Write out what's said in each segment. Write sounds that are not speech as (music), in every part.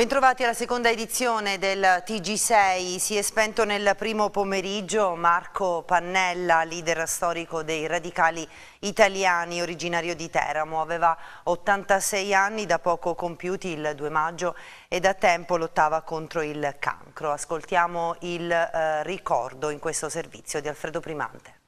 Bentrovati alla seconda edizione del TG6, si è spento nel primo pomeriggio Marco Pannella, leader storico dei radicali italiani, originario di Teramo, aveva 86 anni da poco compiuti il 2 maggio e da tempo lottava contro il cancro. Ascoltiamo il eh, ricordo in questo servizio di Alfredo Primante.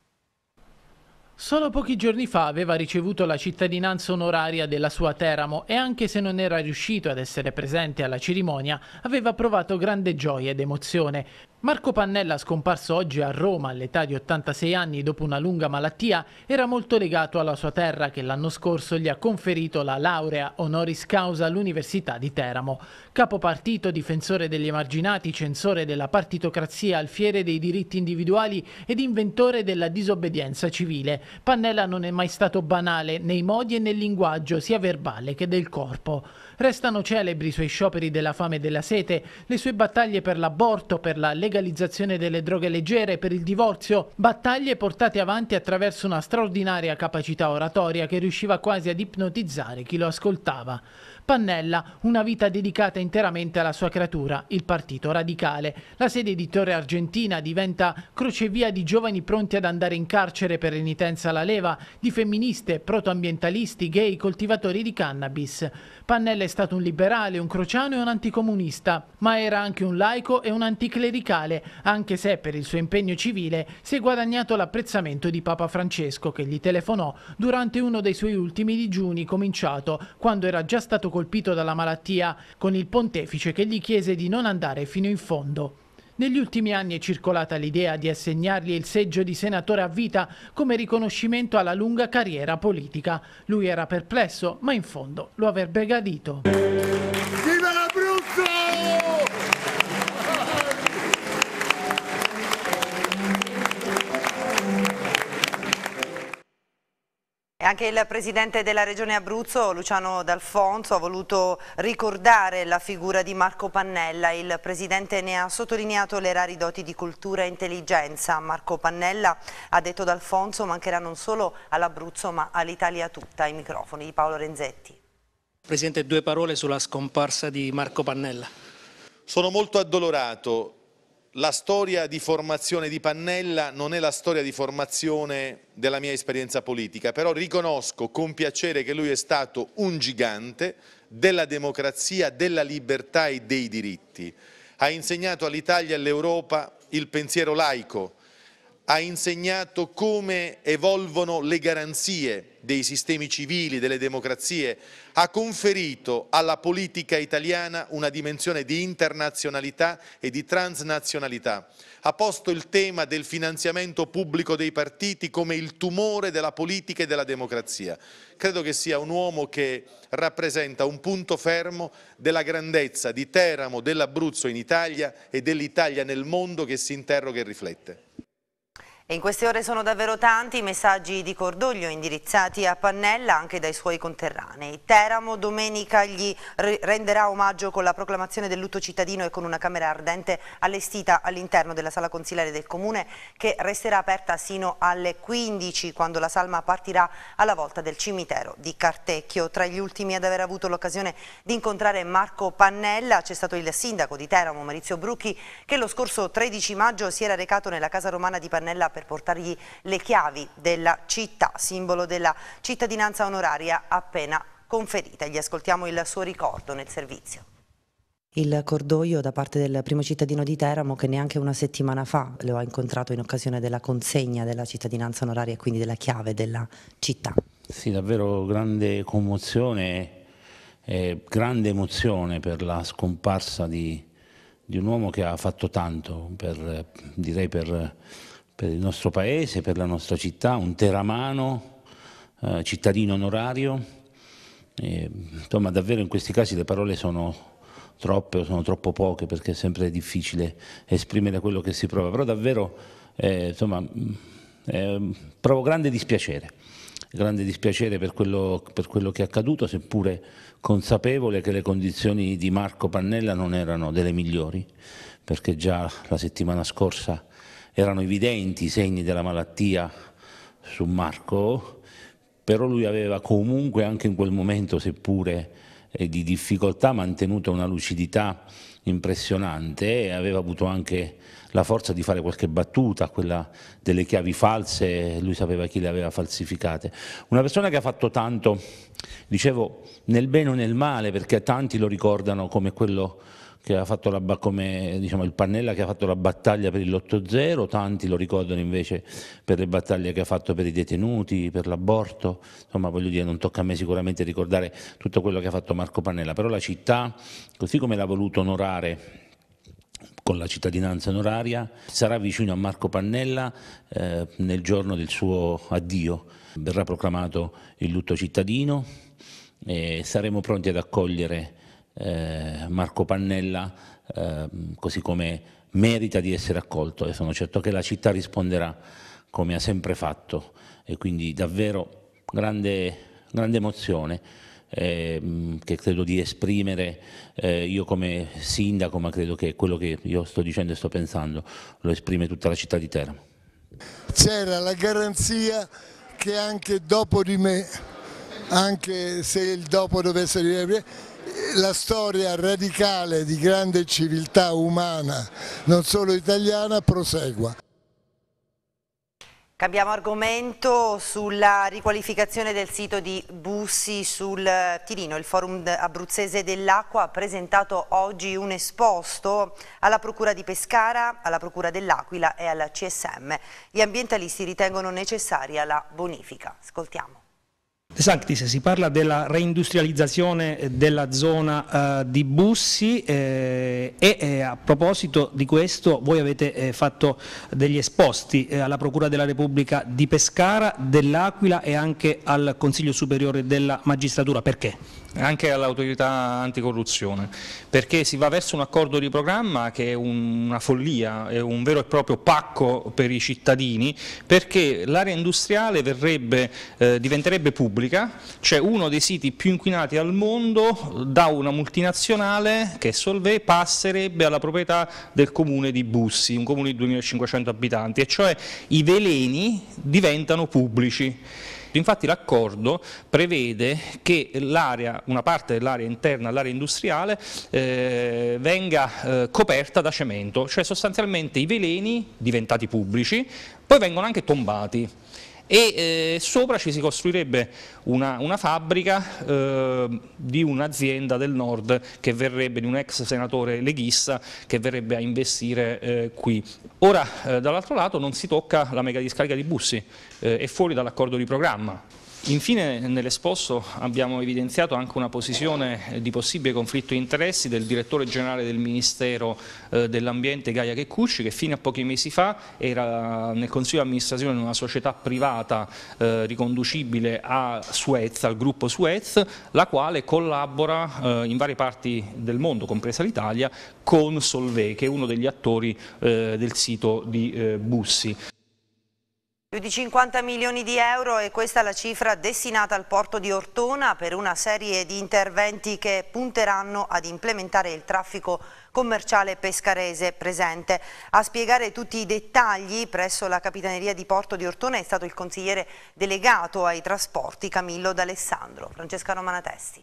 Solo pochi giorni fa aveva ricevuto la cittadinanza onoraria della sua Teramo e anche se non era riuscito ad essere presente alla cerimonia, aveva provato grande gioia ed emozione. Marco Pannella, scomparso oggi a Roma all'età di 86 anni dopo una lunga malattia, era molto legato alla sua terra che l'anno scorso gli ha conferito la laurea honoris causa all'Università di Teramo. Capo partito, difensore degli emarginati, censore della partitocrazia, alfiere dei diritti individuali ed inventore della disobbedienza civile, Pannella non è mai stato banale nei modi e nel linguaggio sia verbale che del corpo. Restano celebri i suoi scioperi della fame e della sete, le sue battaglie per l'aborto, per la legalizzazione delle droghe leggere, per il divorzio, battaglie portate avanti attraverso una straordinaria capacità oratoria che riusciva quasi ad ipnotizzare chi lo ascoltava. Pannella una vita dedicata interamente alla sua creatura, il Partito Radicale. La sede di Torre Argentina diventa crocevia di giovani pronti ad andare in carcere per renitenza alla leva, di femministe, protoambientalisti, gay, coltivatori di cannabis. Pannella è stato un liberale, un crociano e un anticomunista, ma era anche un laico e un anticlericale, anche se per il suo impegno civile si è guadagnato l'apprezzamento di Papa Francesco che gli telefonò durante uno dei suoi ultimi digiuni cominciato quando era già stato colpito dalla malattia con il pontefice che gli chiese di non andare fino in fondo. Negli ultimi anni è circolata l'idea di assegnargli il seggio di senatore a vita come riconoscimento alla lunga carriera politica. Lui era perplesso, ma in fondo lo avrebbe gradito. anche il presidente della regione Abruzzo, Luciano D'Alfonso, ha voluto ricordare la figura di Marco Pannella. Il presidente ne ha sottolineato le rari doti di cultura e intelligenza. Marco Pannella, ha detto D'Alfonso, mancherà non solo all'Abruzzo ma all'Italia tutta. I microfoni di Paolo Renzetti. Presidente, due parole sulla scomparsa di Marco Pannella. Sono molto addolorato la storia di formazione di Pannella non è la storia di formazione della mia esperienza politica, però riconosco con piacere che lui è stato un gigante della democrazia, della libertà e dei diritti. Ha insegnato all'Italia e all'Europa il pensiero laico, ha insegnato come evolvono le garanzie dei sistemi civili, delle democrazie, ha conferito alla politica italiana una dimensione di internazionalità e di transnazionalità. Ha posto il tema del finanziamento pubblico dei partiti come il tumore della politica e della democrazia. Credo che sia un uomo che rappresenta un punto fermo della grandezza di Teramo, dell'Abruzzo in Italia e dell'Italia nel mondo che si interroga e riflette. In queste ore sono davvero tanti i messaggi di cordoglio indirizzati a Pannella anche dai suoi conterranei. Teramo domenica gli renderà omaggio con la proclamazione del lutto cittadino e con una camera ardente allestita all'interno della sala consigliare del comune che resterà aperta sino alle 15 quando la salma partirà alla volta del cimitero di Cartecchio. Tra gli ultimi ad aver avuto l'occasione di incontrare Marco Pannella c'è stato il sindaco di Teramo Maurizio Brucchi che lo scorso 13 maggio si era recato nella casa romana di Pannella per per portargli le chiavi della città, simbolo della cittadinanza onoraria appena conferita. Gli ascoltiamo il suo ricordo nel servizio. Il cordoglio da parte del primo cittadino di Teramo che neanche una settimana fa lo ha incontrato in occasione della consegna della cittadinanza onoraria e quindi della chiave della città. Sì, davvero grande commozione, eh, grande emozione per la scomparsa di, di, un uomo che ha fatto tanto, per, direi per per il nostro paese, per la nostra città, un teramano, eh, cittadino onorario. E, insomma, davvero in questi casi le parole sono troppe o sono troppo poche perché è sempre difficile esprimere quello che si prova, però davvero eh, insomma, mm, eh, provo grande dispiacere, grande dispiacere per quello, per quello, che è accaduto, seppure consapevole che le condizioni di Marco Pannella non erano delle migliori, perché già la settimana scorsa erano evidenti i segni della malattia su Marco, però lui aveva comunque anche in quel momento, seppure eh, di difficoltà, mantenuto una lucidità impressionante e aveva avuto anche la forza di fare qualche battuta, quella delle chiavi false, lui sapeva chi le aveva falsificate. Una persona che ha fatto tanto, dicevo, nel bene o nel male, perché tanti lo ricordano come quello che ha fatto la, come diciamo, il Pannella che ha fatto la battaglia per l'8-0, tanti lo ricordano invece per le battaglie che ha fatto per i detenuti, per l'aborto, insomma voglio dire non tocca a me sicuramente ricordare tutto quello che ha fatto Marco Pannella, però la città così come l'ha voluto onorare con la cittadinanza onoraria, sarà vicino a Marco Pannella eh, nel giorno del suo addio. Verrà proclamato il lutto cittadino e saremo pronti ad accogliere eh, Marco Pannella, eh, così come merita di essere accolto e sono certo che la città risponderà come ha sempre fatto e quindi davvero grande, grande emozione eh, che credo di esprimere eh, io come sindaco, ma credo che quello che io sto dicendo e sto pensando lo esprime tutta la città di Teramo. C'era la garanzia che anche dopo di me, anche se il dopo dovesse arrivare, la storia radicale di grande civiltà umana, non solo italiana, prosegua. Cambiamo argomento sulla riqualificazione del sito di Bussi sul eh, Tirino. Il forum abruzzese dell'acqua ha presentato oggi un esposto alla Procura di Pescara, alla Procura dell'Aquila e alla CSM. Gli ambientalisti ritengono necessaria la bonifica. Ascoltiamo. De Sanctis, si parla della reindustrializzazione eh, della zona eh, di Bussi eh, e eh, a proposito di questo voi avete eh, fatto degli esposti eh, alla Procura della Repubblica di Pescara, dell'Aquila e anche al Consiglio Superiore della Magistratura, perché? anche all'autorità anticorruzione, perché si va verso un accordo di programma che è una follia, è un vero e proprio pacco per i cittadini, perché l'area industriale verrebbe, eh, diventerebbe pubblica, cioè uno dei siti più inquinati al mondo da una multinazionale che è Solvay passerebbe alla proprietà del comune di Bussi, un comune di 2500 abitanti, e cioè i veleni diventano pubblici progetto. Infatti l'accordo prevede che una parte dell'area interna all'area industriale eh, venga eh, coperta da cemento, cioè sostanzialmente i veleni diventati pubblici poi vengono anche tombati e eh, sopra ci si costruirebbe una, una fabbrica eh, di un'azienda del nord che verrebbe, di un ex senatore leghista che verrebbe a investire eh, qui. Ora eh, dall'altro lato non si tocca la mega discarica di Bussi, eh, è fuori dall'accordo di programma, Infine nell'esposto abbiamo evidenziato anche una posizione eh, di possibile conflitto di interessi del direttore generale del Ministero eh, dell'Ambiente Gaia Checcucci che fino a pochi mesi fa era nel Consiglio di amministrazione di una società privata eh, riconducibile a Suez, al gruppo Suez, la quale collabora in varie parti del mondo, compresa l'Italia, con Solvay che è uno degli attori del sito di Bussi. Più di 50 milioni di euro e questa è la cifra destinata al porto di Ortona per una serie di interventi che punteranno ad implementare il traffico commerciale pescarese presente. A spiegare tutti i dettagli presso la Capitaneria di Porto di Ortona è stato il consigliere delegato ai trasporti Camillo D'Alessandro. Francesca Romanatesti.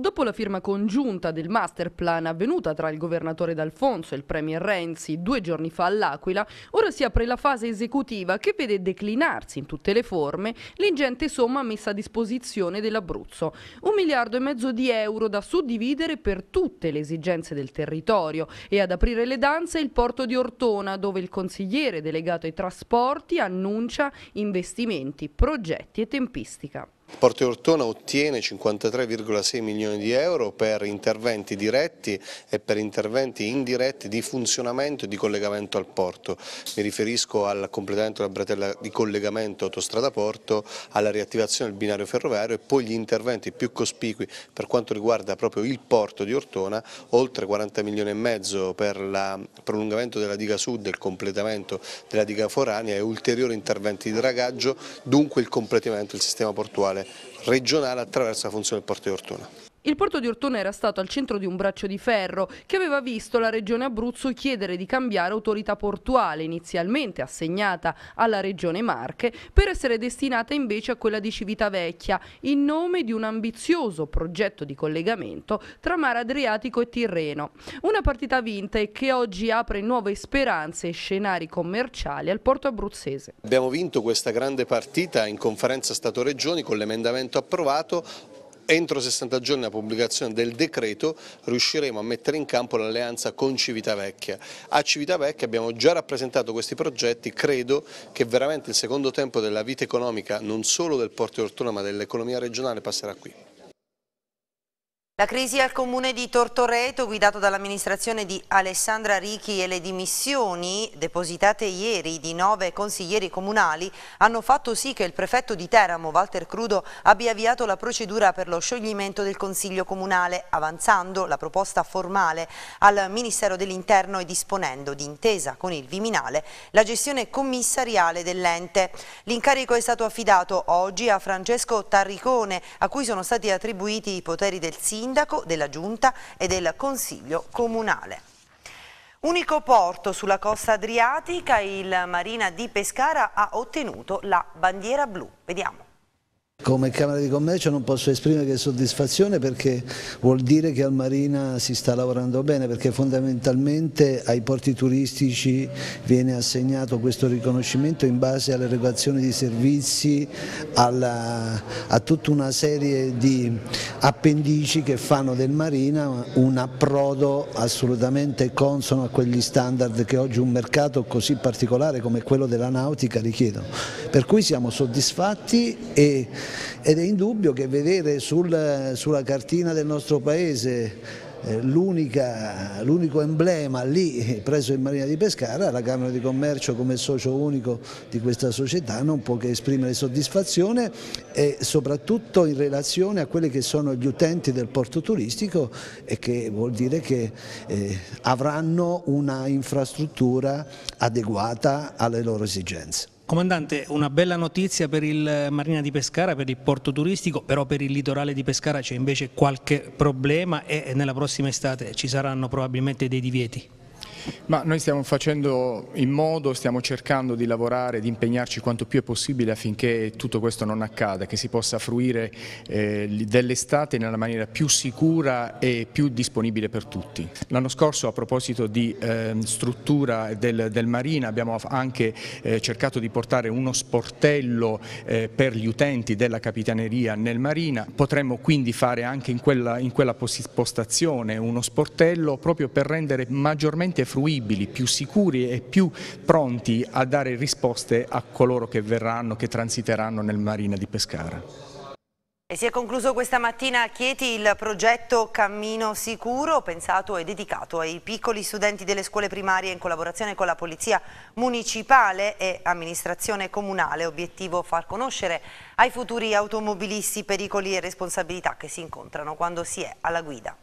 Dopo la firma congiunta del master plan avvenuta tra il governatore D'Alfonso e il premier Renzi due giorni fa all'Aquila, ora si apre la fase esecutiva che vede declinarsi in tutte le forme l'ingente somma messa a disposizione dell'Abruzzo. Un miliardo e mezzo di euro da suddividere per tutte le esigenze del territorio e ad aprire le danze il porto di Ortona dove il consigliere delegato ai trasporti annuncia investimenti, progetti e tempistica. Porto Ortona ottiene 53,6 milioni di euro per interventi diretti e per interventi indiretti di funzionamento e di collegamento al porto. Mi riferisco al completamento della bretella di collegamento autostrada porto, alla riattivazione del binario ferroviario e poi gli interventi più cospicui per quanto riguarda proprio il porto di Ortona, oltre 40 milioni e mezzo per il prolungamento della diga sud e il completamento della diga forania e ulteriori interventi di dragaggio, dunque il completamento del sistema portuale regionale attraverso la funzione del Porto di Ortona. Il porto di Ortona era stato al centro di un braccio di ferro che aveva visto la regione Abruzzo chiedere di cambiare autorità portuale, inizialmente assegnata alla regione Marche, per essere destinata invece a quella di Civitavecchia, in nome di un ambizioso progetto di collegamento tra mare Adriatico e Tirreno. Una partita vinta e che oggi apre nuove speranze e scenari commerciali al porto abruzzese. Abbiamo vinto questa grande partita in conferenza Stato-Regioni con l'emendamento approvato, entro 60 giorni la pubblicazione del decreto riusciremo a mettere in campo l'alleanza con Civitavecchia. A Civitavecchia abbiamo già rappresentato questi progetti, credo che veramente il secondo tempo della vita economica non solo del Porto di Ortona ma dell'economia regionale passerà qui. La crisi al comune di Tortoreto, guidato dall'amministrazione di Alessandra Ricchi e le dimissioni depositate ieri di nove consiglieri comunali hanno fatto sì che il prefetto di Teramo, Walter Crudo, abbia avviato la procedura per lo scioglimento del Consiglio Comunale, avanzando la proposta formale al Ministero dell'Interno e disponendo, d'intesa con il Viminale, la gestione commissariale dell'ente. L'incarico è stato affidato oggi a Francesco Tarricone, a cui sono stati attribuiti i poteri del SIN sindaco, della giunta e del consiglio comunale. Unico porto sulla costa adriatica, il Marina di Pescara ha ottenuto la bandiera blu. Vediamo. Come Camera di Commercio non posso esprimere che soddisfazione perché vuol dire che al Marina si sta lavorando bene perché fondamentalmente ai porti turistici viene assegnato questo riconoscimento in base all'erogazione di servizi, alla, a tutta una serie di appendici che fanno del Marina un approdo assolutamente consono a quegli standard che oggi un mercato così particolare come quello della nautica richiedono. Per cui siamo soddisfatti e ed è indubbio che vedere sul, sulla cartina del nostro paese eh, l'unico emblema lì presso in Marina di Pescara, la Camera di Commercio come socio unico di questa società non può che esprimere soddisfazione e soprattutto in relazione a quelli che sono gli utenti del porto turistico e che vuol dire che eh, avranno una infrastruttura adeguata alle loro esigenze. Comandante, una bella notizia per il eh, Marina di Pescara, per il porto turistico, però per il litorale di Pescara c'è invece qualche problema e nella prossima estate ci saranno probabilmente dei divieti. Ma noi stiamo facendo in modo, stiamo cercando di lavorare, di impegnarci quanto più è possibile affinché tutto questo non accada, che si possa fruire eh, dell'estate nella maniera più sicura e più disponibile per tutti. L'anno scorso a proposito di eh, struttura del, del, Marina abbiamo anche eh, cercato di portare uno sportello eh, per gli utenti della Capitaneria nel Marina, potremmo quindi fare anche in quella, in quella postazione uno sportello proprio per rendere maggiormente fruibili, più sicuri e più pronti a dare risposte a coloro che verranno, che transiteranno nel Marina di Pescara. E si è concluso questa mattina a Chieti il progetto Cammino Sicuro, pensato e dedicato ai piccoli studenti delle scuole primarie in collaborazione con la Polizia Municipale e Amministrazione Comunale. Obiettivo far conoscere ai futuri automobilisti pericoli e responsabilità che si incontrano quando si è alla guida.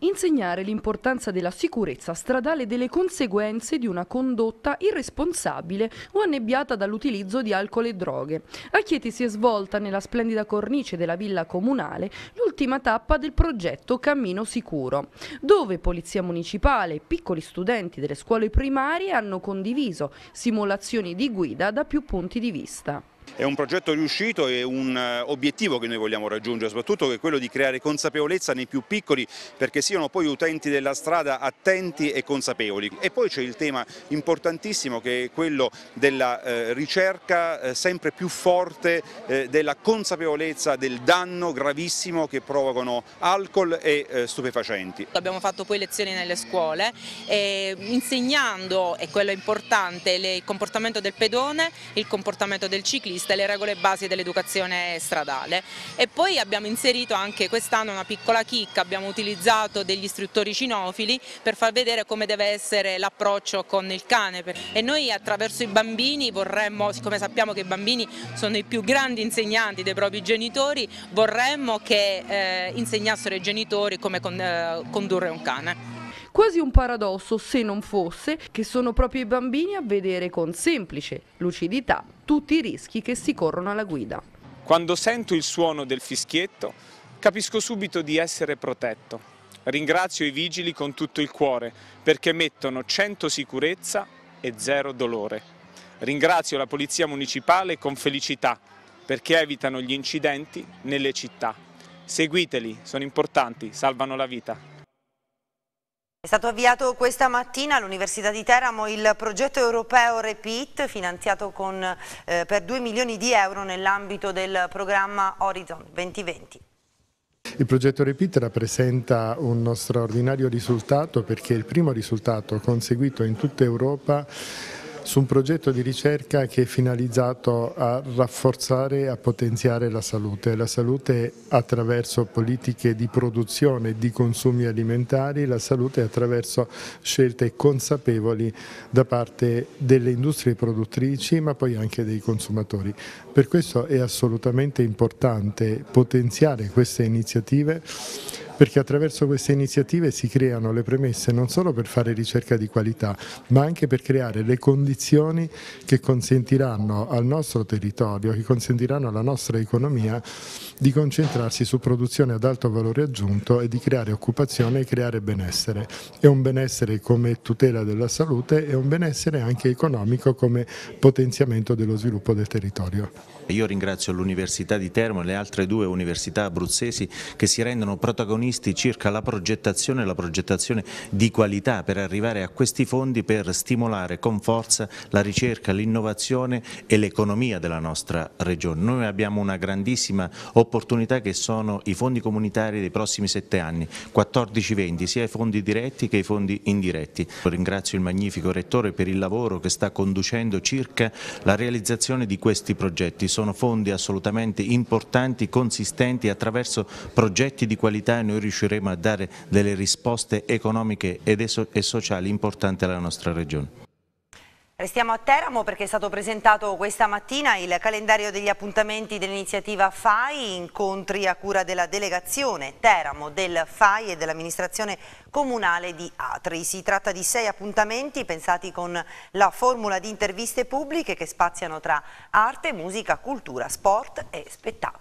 Insegnare l'importanza della sicurezza stradale e delle conseguenze di una condotta irresponsabile o annebbiata dall'utilizzo di alcol e droghe. A Chieti si è svolta nella splendida cornice della villa comunale l'ultima tappa del progetto Cammino Sicuro, dove Polizia Municipale e piccoli studenti delle scuole primarie hanno condiviso simulazioni di guida da più punti di vista. È un progetto riuscito e un eh, obiettivo che noi vogliamo raggiungere, soprattutto che è quello di creare consapevolezza nei più piccoli perché siano poi utenti della strada attenti e consapevoli. E poi c'è il tema importantissimo che è quello della eh, ricerca eh, sempre più forte della consapevolezza del danno gravissimo che provocano alcol e stupefacenti. Abbiamo fatto poi lezioni nelle scuole insegnando, e quello è importante, il comportamento del pedone, il comportamento del ciclista vista le regole basi dell'educazione stradale e poi abbiamo inserito anche quest'anno una piccola chicca, abbiamo utilizzato degli istruttori cinofili per far vedere come deve essere l'approccio con il cane e noi attraverso i bambini vorremmo, siccome sappiamo che i bambini sono i più grandi insegnanti dei propri genitori, vorremmo che eh, insegnassero ai genitori come con, eh, condurre un cane. Quasi un paradosso se non fosse che sono proprio i bambini a vedere con semplice lucidità tutti i rischi che si corrono alla guida. Quando sento il suono del fischietto capisco subito di essere protetto. Ringrazio i vigili con tutto il cuore perché mettono 100 sicurezza e zero dolore. Ringrazio la Polizia Municipale con felicità perché evitano gli incidenti nelle città. Seguiteli, sono importanti, salvano la vita. È stato avviato questa mattina all'Università di Teramo il progetto europeo REPIT finanziato con, eh, per 2 milioni di euro nell'ambito del programma Horizon 2020. Il progetto REPIT rappresenta uno straordinario risultato perché è il primo risultato conseguito in tutta Europa su un progetto di ricerca che è finalizzato a rafforzare e a potenziare la salute. La salute attraverso politiche di produzione e di consumi alimentari, la salute attraverso scelte consapevoli da parte delle industrie produttrici ma poi anche dei consumatori. Per questo è assolutamente importante potenziare queste iniziative perché attraverso queste iniziative si creano le premesse non solo per fare ricerca di qualità, ma anche per creare le condizioni che consentiranno al nostro territorio, che consentiranno alla nostra economia di concentrarsi su produzione ad alto valore aggiunto e di creare occupazione e creare benessere. È un benessere come tutela della salute e un benessere anche economico come potenziamento dello sviluppo del territorio. Io ringrazio l'Università di Termo e le altre due università abruzzesi che si rendono protagonisti circa la progettazione, la progettazione di qualità per arrivare a questi fondi per stimolare con forza la ricerca, l'innovazione e l'economia della nostra regione. Noi abbiamo una grandissima opportunità opportunità che sono i fondi comunitari dei prossimi sette anni, 14-20, sia i fondi diretti che i fondi indiretti. Ringrazio il magnifico Rettore per il lavoro che sta conducendo circa la realizzazione di questi progetti. Sono fondi assolutamente importanti, consistenti, attraverso progetti di qualità noi riusciremo a dare delle risposte economiche e sociali importanti alla nostra Regione. Restiamo a Teramo perché è stato presentato questa mattina il calendario degli appuntamenti dell'iniziativa FAI, incontri a cura della delegazione Teramo del FAI e dell'amministrazione comunale di Atri. Si tratta di sei appuntamenti pensati con la formula di interviste pubbliche che spaziano tra arte, musica, cultura, sport e spettacolo.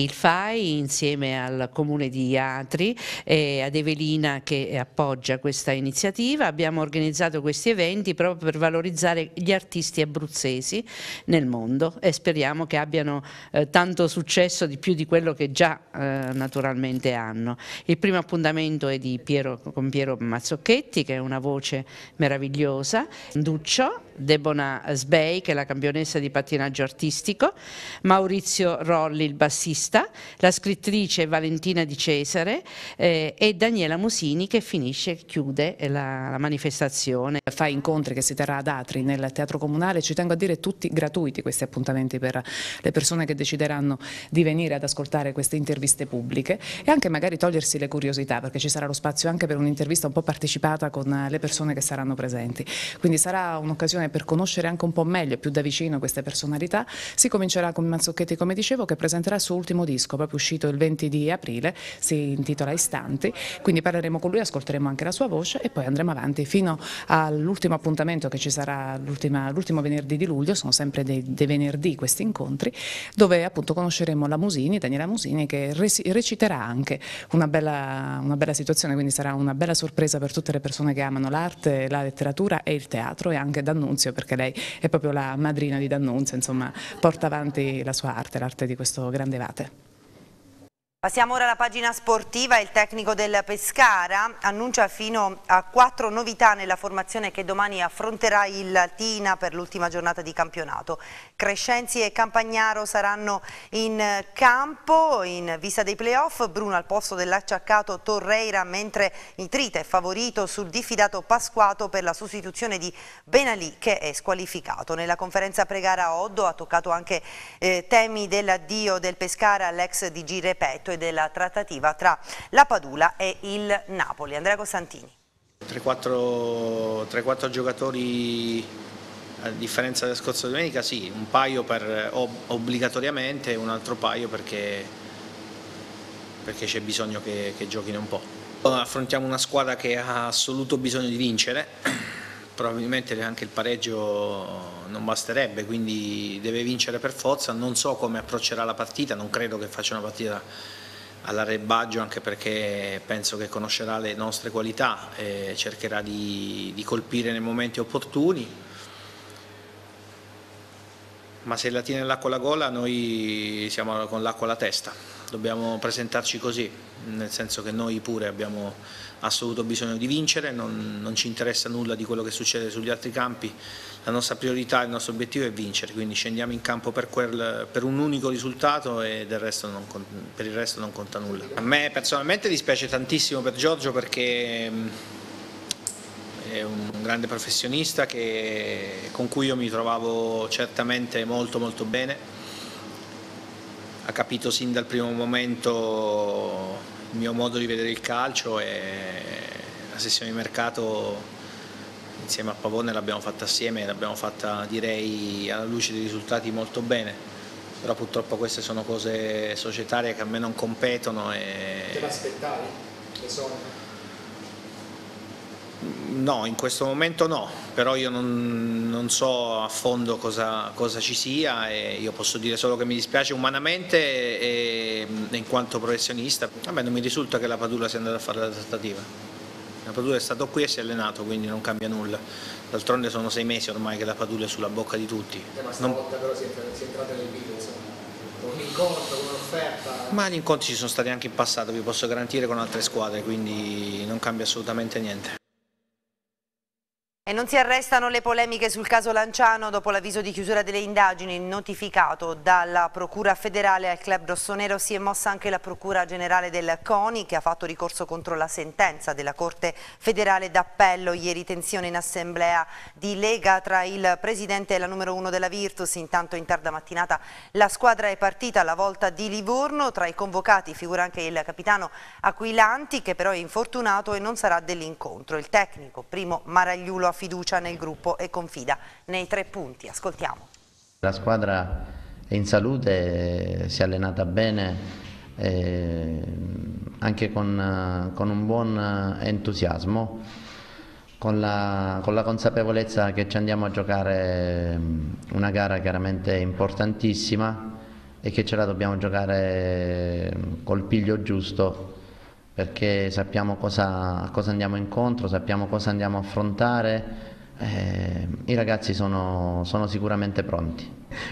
Il FAI insieme al comune di Atri e ad Evelina che appoggia questa iniziativa abbiamo organizzato questi eventi proprio per valorizzare gli artisti abruzzesi nel mondo e speriamo che abbiano eh, tanto successo di più di quello che già eh, naturalmente hanno. Il primo appuntamento è Piero, con Piero Mazzocchetti che è una voce meravigliosa, Duccio Debona Sbei, che è la campionessa di pattinaggio artistico, Maurizio Rolli, il bassista, la scrittrice Valentina Di Cesare eh, e Daniela Musini che finisce, chiude la, la manifestazione. Fa incontri che si terrà ad Atri nel Teatro Comunale, ci tengo a dire tutti gratuiti questi appuntamenti per le persone che decideranno di venire ad ascoltare queste interviste pubbliche e anche magari togliersi le curiosità perché ci sarà lo spazio anche per un'intervista un po' partecipata con le persone che saranno presenti. Quindi sarà un'occasione per conoscere anche un po' meglio e più da vicino queste personalità. Si comincerà con Mazzucchetti, come dicevo, che presenterà il suo ultimo disco, proprio uscito il 20 di aprile, si intitola Istanti, quindi parleremo con lui, ascolteremo anche la sua voce e poi andremo avanti fino all'ultimo appuntamento che ci sarà l'ultimo venerdì di luglio, sono sempre dei, dei venerdì questi incontri, dove appunto conosceremo la Musini, Daniela Musini, che reciterà anche una bella, una bella situazione, quindi sarà una bella sorpresa per tutte le persone che amano l'arte, la letteratura e il teatro e anche D'Annunzio D'Annunzio perché lei è proprio la madrina di D'Annunzio, insomma porta avanti la sua arte, l'arte di questo grande vate. Passiamo ora alla pagina sportiva, il tecnico del Pescara annuncia fino a quattro novità nella formazione che domani affronterà il Tina per l'ultima giornata di campionato. Crescenzi e Campagnaro saranno in campo in vista dei playoff, Bruno al posto dell'acciaccato Torreira mentre Nitrite è favorito sul diffidato Pasquato per la sostituzione di Benalì che è squalificato. Nella conferenza pregara Oddo ha toccato anche eh, temi dell'addio del Pescara all'ex DG Repeto e della trattativa tra la Padula e il Napoli. Andrea Costantini. 3-4 giocatori a differenza della scorsa domenica sì, un paio per, ob obbligatoriamente e un altro paio perché c'è bisogno che, che giochino un po'. Affrontiamo una squadra che ha assoluto bisogno di vincere, (clears throat) probabilmente anche il pareggio non basterebbe, quindi deve vincere per forza, non so come approccerà la partita, non credo che faccia una partita all'arrebaggio anche perché penso che conoscerà le nostre qualità e cercherà di, di colpire nei momenti opportuni ma se la tiene l'acqua alla gola noi siamo con l'acqua alla testa, dobbiamo presentarci così, nel senso che noi pure abbiamo assoluto bisogno di vincere, non, non, ci interessa nulla di quello che succede sugli altri campi, la nostra priorità, il nostro obiettivo è vincere, quindi scendiamo in campo per, quel, per un unico risultato e non, per il resto non conta nulla. A me personalmente dispiace tantissimo per Giorgio perché è un grande professionista che, con cui io mi trovavo certamente molto molto bene, ha capito sin dal primo momento il mio modo di vedere il calcio e la sessione di mercato insieme a Pavone l'abbiamo fatta assieme, l'abbiamo fatta direi alla luce dei risultati molto bene, però purtroppo queste sono cose societarie che a me non competono. E... Te l'aspettavi? Le sono? No, in questo momento no, però io non, non so a fondo cosa, cosa, ci sia e io posso dire solo che mi dispiace umanamente e, e in quanto professionista. Vabbè, non mi risulta che la Padula sia andata a fare la trattativa. La Padula è stato qui e si è allenato, quindi non cambia nulla. D'altronde sono sei mesi ormai che la Padula è sulla bocca di tutti. Eh, ma stavolta non... però si è, entrata nel video, insomma. Con un incontro, con un'offerta. Ma gli incontri ci sono stati anche in passato, vi posso garantire, con altre squadre, quindi non cambia assolutamente niente. E non si arrestano le polemiche sul caso Lanciano dopo l'avviso di chiusura delle indagini notificato dalla Procura federale al club rossonero si è mossa anche la Procura generale del CONI che ha fatto ricorso contro la sentenza della Corte federale d'appello ieri tensione in assemblea di Lega tra il presidente e la numero uno della Virtus intanto in tarda mattinata la squadra è partita alla volta di Livorno tra i convocati figura anche il capitano Aquilanti che però è infortunato e non sarà dell'incontro il tecnico primo Maragliulo ha fiducia nel gruppo e confida nei tre punti. Ascoltiamo. La squadra è in salute, si è allenata bene, eh, anche con, eh, con, un buon eh, entusiasmo, con la, con la, consapevolezza che ci andiamo a giocare mm, una gara chiaramente importantissima e che ce la dobbiamo giocare mm, col piglio giusto perché sappiamo cosa, a cosa andiamo incontro, sappiamo cosa andiamo a affrontare. Eh, I ragazzi sono, sono, sicuramente pronti.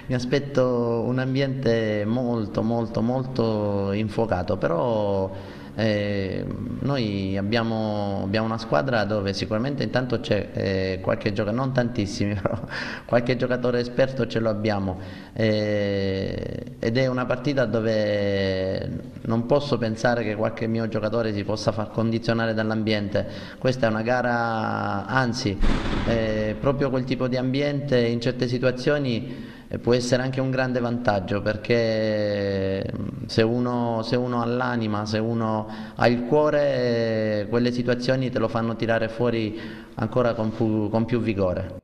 Mi aspetto un ambiente molto molto molto infuocato, però eh, noi abbiamo, abbiamo, una squadra dove sicuramente intanto c'è eh, qualche giocatore, non tantissimi, (laughs) però qualche giocatore esperto ce lo abbiamo eh, ed è una partita dove non posso pensare che qualche mio giocatore si possa far condizionare dall'ambiente, questa è una gara, anzi eh, proprio quel tipo di ambiente in certe situazioni può essere anche un grande vantaggio perché mm, se uno, se uno ha l'anima, se uno ha il cuore, quelle situazioni te lo fanno tirare fuori ancora con più, con più vigore.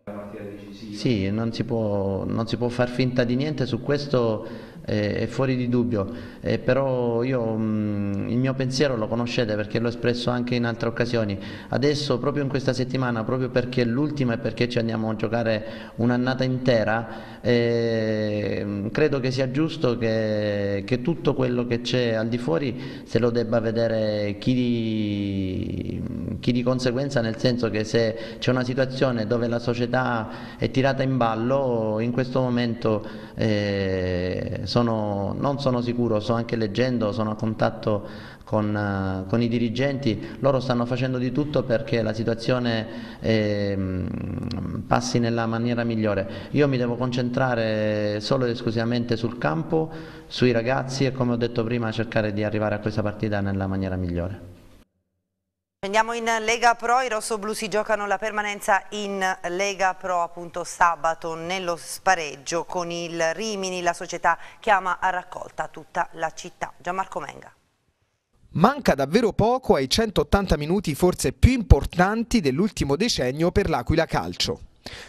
Sì, non si, può, non si può far finta di niente, su questo è fuori di dubbio, eh, però io mh, mm, il mio pensiero lo conoscete perché l'ho espresso anche in altre occasioni. Adesso, proprio in questa settimana, proprio perché è l'ultima e perché ci andiamo a giocare un'annata intera, eh, credo che sia giusto che, che tutto quello che c'è al di fuori se lo debba vedere chi di, chi di conseguenza, nel senso che se c'è una situazione dove la società è tirata in ballo, in questo momento eh, sono, non sono sicuro, sto anche leggendo, sono a contatto con, eh, con, i dirigenti, loro stanno facendo di tutto perché la situazione eh, passi nella maniera migliore. Io mi devo concentrare solo ed esclusivamente sul campo, sui ragazzi e come ho detto prima cercare di arrivare a questa partita nella maniera migliore. Andiamo in Lega Pro, i si giocano la permanenza in Lega Pro appunto sabato nello spareggio con il Rimini, la società chiama a raccolta tutta la città. Gianmarco Menga. Manca davvero poco ai 180 minuti forse più importanti dell'ultimo decennio per l'Aquila Calcio.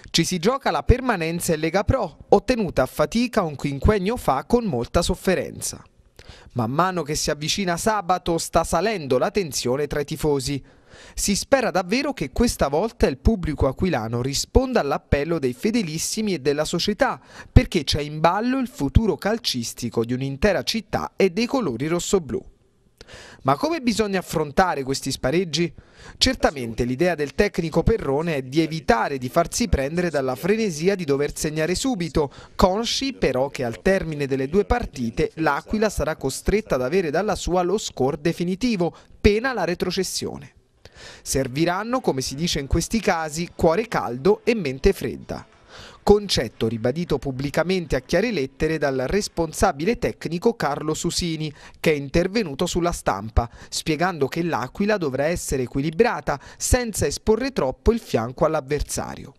Ci si gioca la permanenza in Lega Pro, ottenuta a fatica un quinquennio fa con molta sofferenza. Man mano che si avvicina sabato sta salendo la tensione tra i tifosi. Si spera davvero che questa volta il pubblico aquilano risponda all'appello dei fedelissimi e della società, perché c'è in ballo il futuro calcistico di un'intera città e dei colori rossoblù. Ma come bisogna affrontare questi spareggi? Certamente l'idea del tecnico Perrone è di evitare di farsi prendere dalla frenesia di dover segnare subito, consci però che al termine delle due partite l'Aquila sarà costretta ad avere dalla sua lo score definitivo, pena la retrocessione. Serviranno, come si dice in questi casi, cuore caldo e mente fredda concetto ribadito pubblicamente a chiare lettere dal responsabile tecnico Carlo Susini, che è intervenuto sulla stampa, spiegando che l'Aquila dovrà essere equilibrata senza esporre troppo il fianco all'avversario.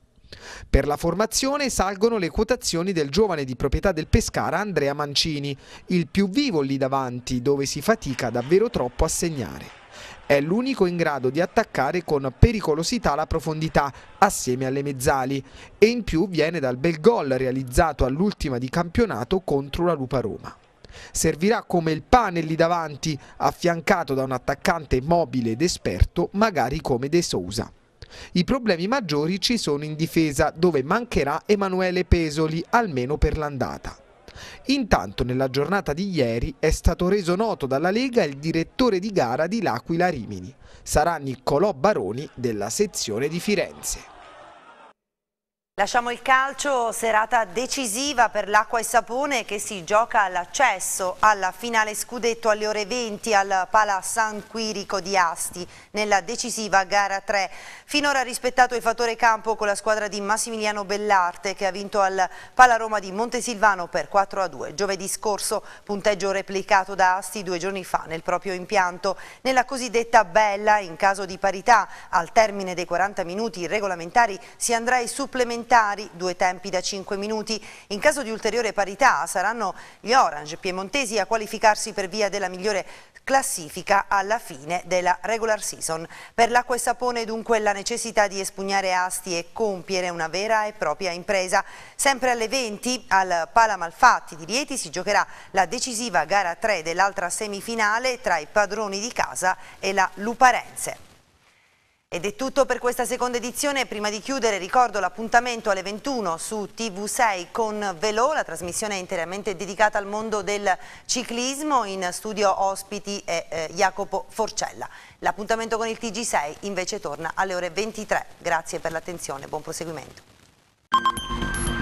Per la formazione salgono le quotazioni del giovane di proprietà del Pescara Andrea Mancini, il più vivo lì davanti dove si fatica davvero troppo a segnare. È l'unico in grado di attaccare con pericolosità la profondità, assieme alle mezzali, e in più viene dal bel gol realizzato all'ultima di campionato contro la Lupa Roma. Servirà come il pane lì davanti, affiancato da un attaccante mobile ed esperto, magari come De Sousa. I problemi maggiori ci sono in difesa, dove mancherà Emanuele Pesoli, almeno per l'andata. Intanto nella giornata di ieri è stato reso noto dalla Lega il direttore di gara di L'Aquila Rimini. Sarà Niccolò Baroni della sezione di Firenze. Lasciamo il calcio, serata decisiva per l'Acqua e Sapone che si gioca all'accesso alla finale scudetto alle ore 20 al Pala San Quirico di Asti nella decisiva gara 3. Finora rispettato il fattore campo con la squadra di Massimiliano Bellarte che ha vinto al Pala Roma di Montesilvano per 4 a 2. Giovedì scorso punteggio replicato da Asti due giorni fa nel proprio impianto. Nella cosiddetta bella in caso di parità al termine dei 40 minuti regolamentari si andrà ai supplementari supplementari, due tempi da 5 minuti. In caso di ulteriore parità saranno gli Orange piemontesi a qualificarsi per via della migliore classifica alla fine della regular season. Per l'acqua e sapone dunque la necessità di espugnare asti e compiere una vera e propria impresa. Sempre alle 20 al Pala Malfatti di Rieti si giocherà la decisiva gara 3 dell'altra semifinale tra i padroni di casa e la Luparenze. Ed è tutto per questa seconda edizione. Prima di chiudere ricordo l'appuntamento alle 21 su TV6 con Velò, la trasmissione interamente dedicata al mondo del ciclismo. In studio ospiti è eh, Jacopo Forcella. L'appuntamento con il TG6 invece torna alle ore 23. Grazie per l'attenzione, buon proseguimento.